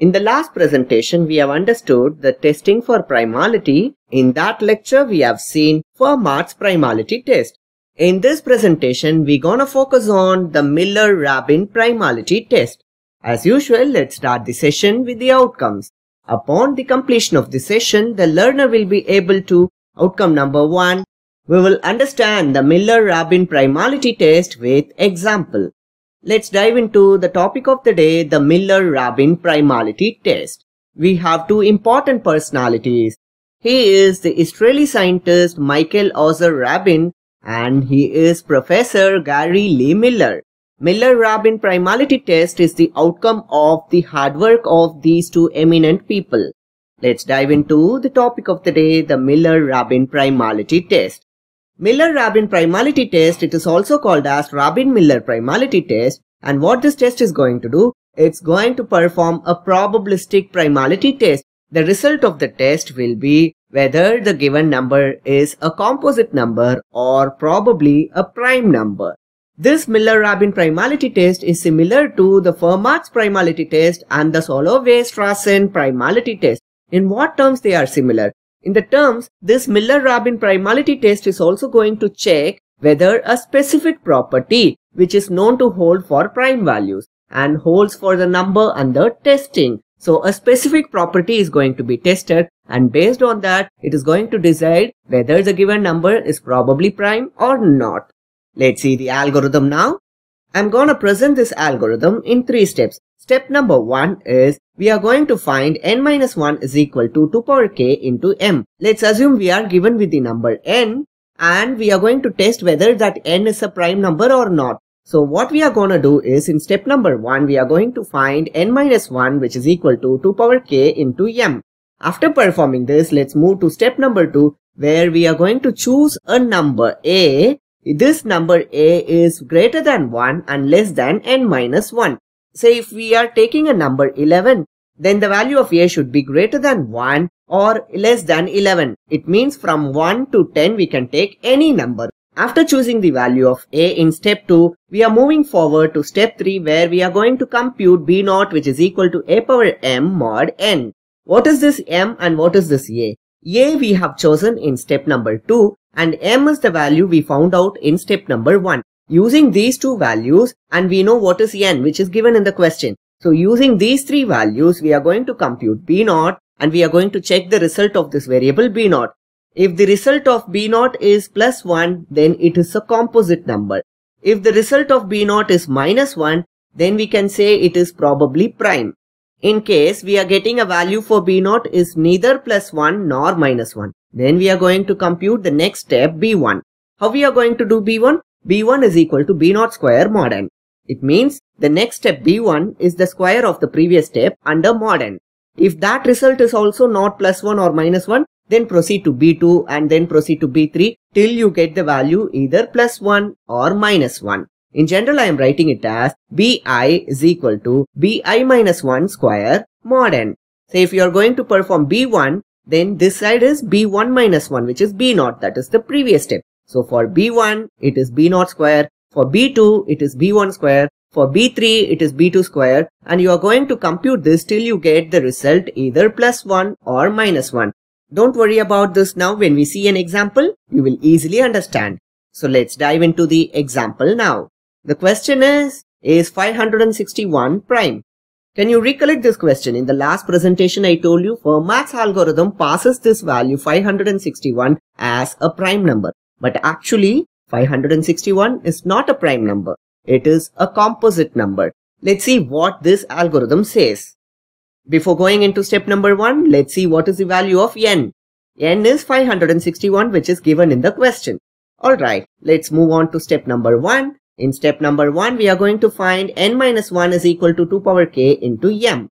In the last presentation, we have understood the testing for primality. In that lecture, we have seen Fermat's primality test. In this presentation, we're gonna focus on the Miller-Rabin primality test. As usual, let's start the session with the outcomes. Upon the completion of the session, the learner will be able to outcome number 1. We will understand the Miller-Rabin primality test with example. Let's dive into the topic of the day, the Miller-Rabin primality test. We have two important personalities. He is the Israeli scientist Michael Ozer Rabin and he is Professor Gary Lee Miller. Miller-Rabin primality test is the outcome of the hard work of these two eminent people. Let's dive into the topic of the day, the Miller-Rabin primality test. Miller-Rabin primality test, it is also called as Rabin-Miller primality test. And what this test is going to do, it's going to perform a probabilistic primality test. The result of the test will be whether the given number is a composite number or probably a prime number. This Miller-Rabin primality test is similar to the Fermat's primality test and the Soloway-Strassen primality test. In what terms they are similar? In the terms, this Miller-Rabin primality test is also going to check whether a specific property which is known to hold for prime values and holds for the number under testing. So a specific property is going to be tested and based on that it is going to decide whether the given number is probably prime or not. Let's see the algorithm now. I'm gonna present this algorithm in three steps. Step number one is we are going to find n minus 1 is equal to 2 power k into m. Let's assume we are given with the number n and we are going to test whether that n is a prime number or not. So what we are going to do is in step number 1 we are going to find n minus 1 which is equal to 2 power k into m. After performing this let's move to step number 2 where we are going to choose a number a. This number a is greater than 1 and less than n minus 1. Say if we are taking a number 11, then the value of a should be greater than 1 or less than 11. It means from 1 to 10 we can take any number. After choosing the value of a in step 2, we are moving forward to step 3 where we are going to compute b naught which is equal to a power m mod n. What is this m and what is this a? a we have chosen in step number 2 and m is the value we found out in step number 1. Using these two values and we know what is n which is given in the question. So using these three values we are going to compute b 0 and we are going to check the result of this variable b 0 If the result of b 0 is plus 1 then it is a composite number. If the result of b 0 is minus 1 then we can say it is probably prime. In case we are getting a value for b 0 is neither plus 1 nor minus 1. Then we are going to compute the next step b1. How we are going to do b1? b1 is equal to b0 square mod n. It means the next step b1 is the square of the previous step under mod n. If that result is also not plus 1 or minus 1, then proceed to b2 and then proceed to b3 till you get the value either plus 1 or minus 1. In general, I am writing it as bi is equal to bi minus 1 square mod n. So if you are going to perform b1, then this side is b1 minus 1 which is b0 that is the previous step. So for B1, it is B0 square. For B2, it is B1 square. For B3, it is B2 square. And you are going to compute this till you get the result either plus 1 or minus 1. Don't worry about this now. When we see an example, you will easily understand. So let's dive into the example now. The question is, is 561 prime? Can you recollect this question? In the last presentation I told you Fermat's algorithm passes this value 561 as a prime number. But actually, 561 is not a prime number. It is a composite number. Let's see what this algorithm says. Before going into step number 1, let's see what is the value of n. n is 561 which is given in the question. Alright, let's move on to step number 1. In step number 1, we are going to find n minus 1 is equal to 2 power k into m.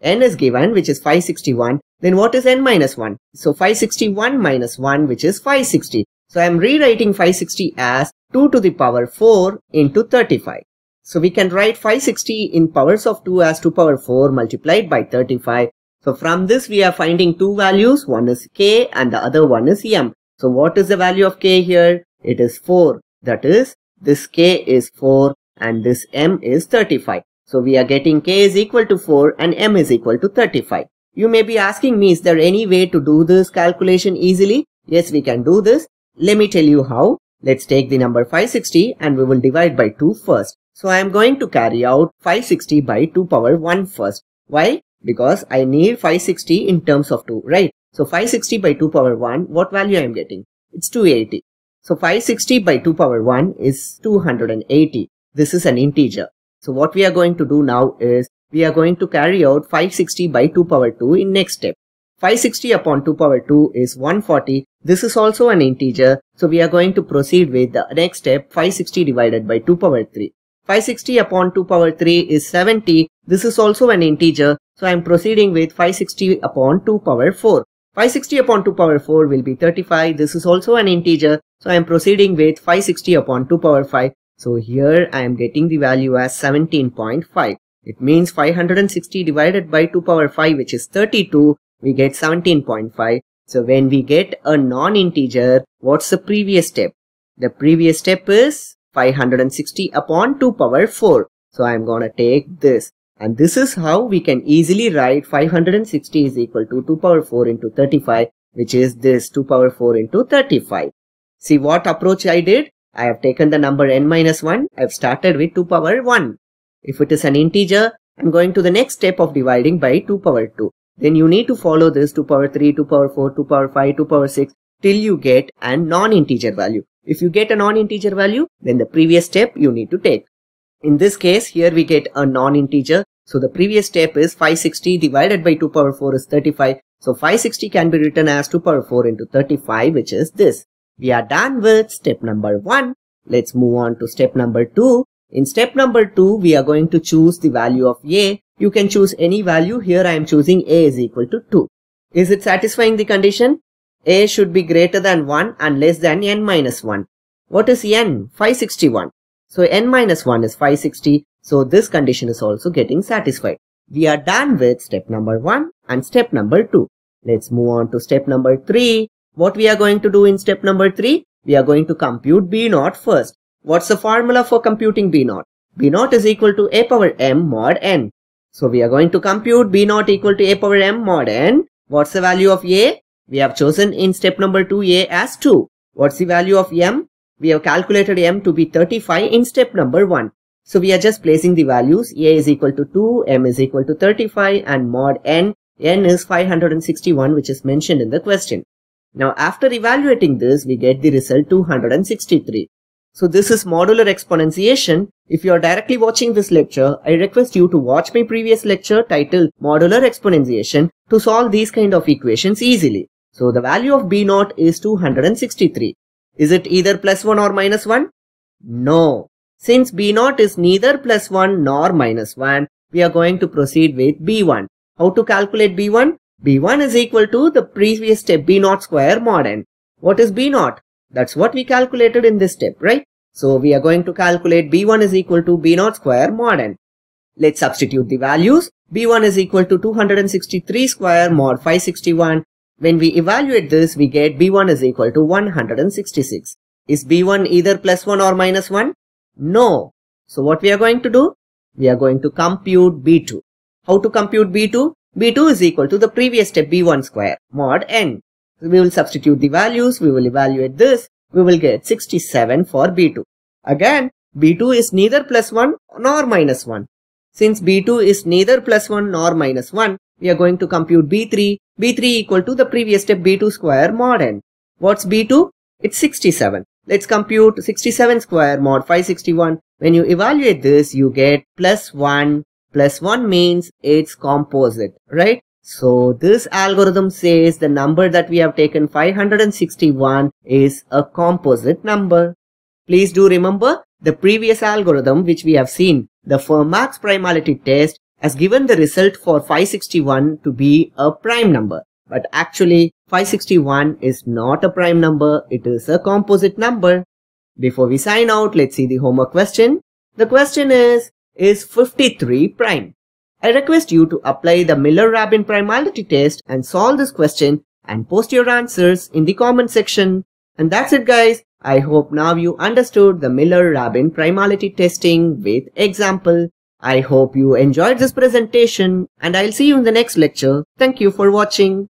n is given which is 561. Then what is n minus 1? So 561 minus 1 which is 560. So I'm rewriting 560 as 2 to the power 4 into 35. So we can write 560 in powers of 2 as 2 power 4 multiplied by 35. So from this we are finding two values, one is k and the other one is m. So what is the value of k here? It is 4. That is, this k is 4 and this m is 35. So we are getting k is equal to 4 and m is equal to 35. You may be asking me, is there any way to do this calculation easily? Yes, we can do this. Let me tell you how. Let's take the number 560 and we will divide by 2 first. So I am going to carry out 560 by 2 power 1 first. Why? Because I need 560 in terms of 2, right? So 560 by 2 power 1, what value I am getting? It's 280. So 560 by 2 power 1 is 280. This is an integer. So what we are going to do now is, we are going to carry out 560 by 2 power 2 in next step. 560 upon 2 power 2 is 140 this is also an integer, so we are going to proceed with the next step 560 divided by 2 power 3. 560 upon 2 power 3 is 70. This is also an integer, so I am proceeding with 560 upon 2 power 4. 560 upon 2 power 4 will be 35. This is also an integer, so I am proceeding with 560 upon 2 power 5. So here I am getting the value as 17.5. It means 560 divided by 2 power 5 which is 32, we get 17.5. So when we get a non-integer, what's the previous step? The previous step is 560 upon 2 power 4. So I'm gonna take this. And this is how we can easily write 560 is equal to 2 power 4 into 35, which is this 2 power 4 into 35. See what approach I did? I have taken the number n minus 1. I have started with 2 power 1. If it is an integer, I'm going to the next step of dividing by 2 power 2 then you need to follow this to power 3, to power 4, to power 5, to power 6 till you get a non-integer value. If you get a non-integer value, then the previous step you need to take. In this case, here we get a non-integer. So the previous step is 560 divided by 2 power 4 is 35. So 560 can be written as 2 power 4 into 35, which is this. We are done with step number 1. Let's move on to step number 2. In step number 2, we are going to choose the value of a. You can choose any value. Here I am choosing a is equal to 2. Is it satisfying the condition? a should be greater than 1 and less than n minus 1. What is n? 561. So n minus 1 is 560. So this condition is also getting satisfied. We are done with step number 1 and step number 2. Let's move on to step number 3. What we are going to do in step number 3? We are going to compute B not first. What's the formula for computing B0? B0 is equal to a power m mod n. So we are going to compute B0 equal to a power m mod n. What's the value of a? We have chosen in step number 2a as 2. What's the value of m? We have calculated m to be 35 in step number 1. So we are just placing the values a is equal to 2, m is equal to 35 and mod n. n is 561 which is mentioned in the question. Now after evaluating this we get the result 263. So this is modular exponentiation. If you are directly watching this lecture, I request you to watch my previous lecture titled Modular Exponentiation to solve these kind of equations easily. So the value of b 0 is 263. Is it either plus 1 or minus 1? No. Since b 0 is neither plus 1 nor minus 1, we are going to proceed with b1. How to calculate b1? b1 is equal to the previous step b 0 square mod n. What is b b0? That's what we calculated in this step, right? So we are going to calculate B1 is equal to B0 square mod n. Let's substitute the values. B1 is equal to 263 square mod 561. When we evaluate this, we get B1 is equal to 166. Is B1 either plus 1 or minus 1? No. So what we are going to do? We are going to compute B2. How to compute B2? B2 is equal to the previous step B1 square mod n. We will substitute the values, we will evaluate this we will get 67 for B2. Again, B2 is neither plus 1 nor minus 1. Since B2 is neither plus 1 nor minus 1, we are going to compute B3. B3 equal to the previous step B2 square mod n. What's B2? It's 67. Let's compute 67 square mod 561. When you evaluate this, you get plus 1. Plus 1 means it's composite, right? So this algorithm says the number that we have taken 561 is a composite number. Please do remember the previous algorithm which we have seen, the Fermat's primality test has given the result for 561 to be a prime number. But actually 561 is not a prime number, it is a composite number. Before we sign out, let's see the homework question. The question is, is 53 prime? I request you to apply the Miller-Rabin primality test and solve this question and post your answers in the comment section. And that's it guys. I hope now you understood the Miller-Rabin primality testing with example. I hope you enjoyed this presentation and I'll see you in the next lecture. Thank you for watching.